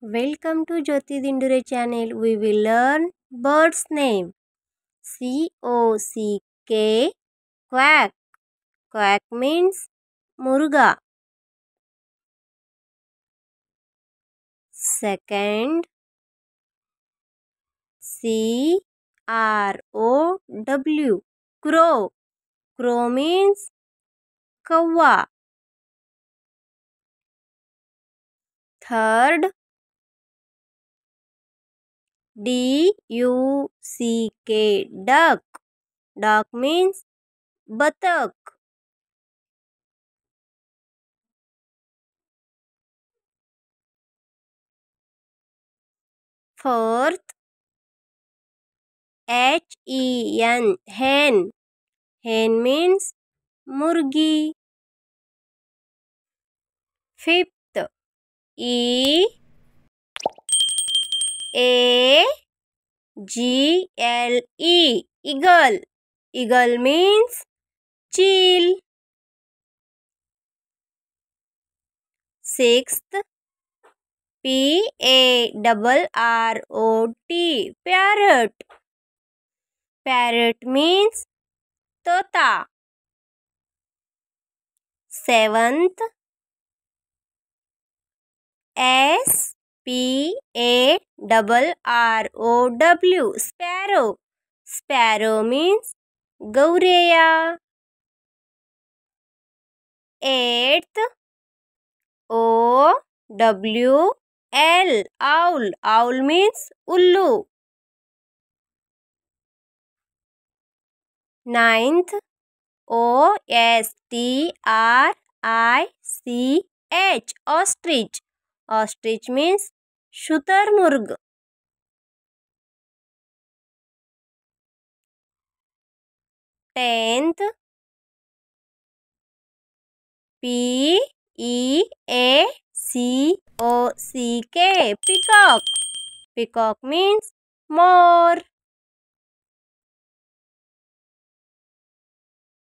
Welcome to Jyoti Dindure channel. We will learn bird's name. C O C K quack. Quack means muruga. Second C R O W crow. Crow means kawa. Third D U C K duck duck means बतख fourth H E N hen hen means मुर्गी fifth E e A G L E eagle eagle means chill sixth p a double r o t parrot parrot means tota seventh s P A double R O W sparrow sparrow means गौरेया eighth O W L owl owl means उल्लू ninth O S T R I C H ostrich ostrich means शुतुरमुर्ग tenth P E A C O C K peacock peacock means more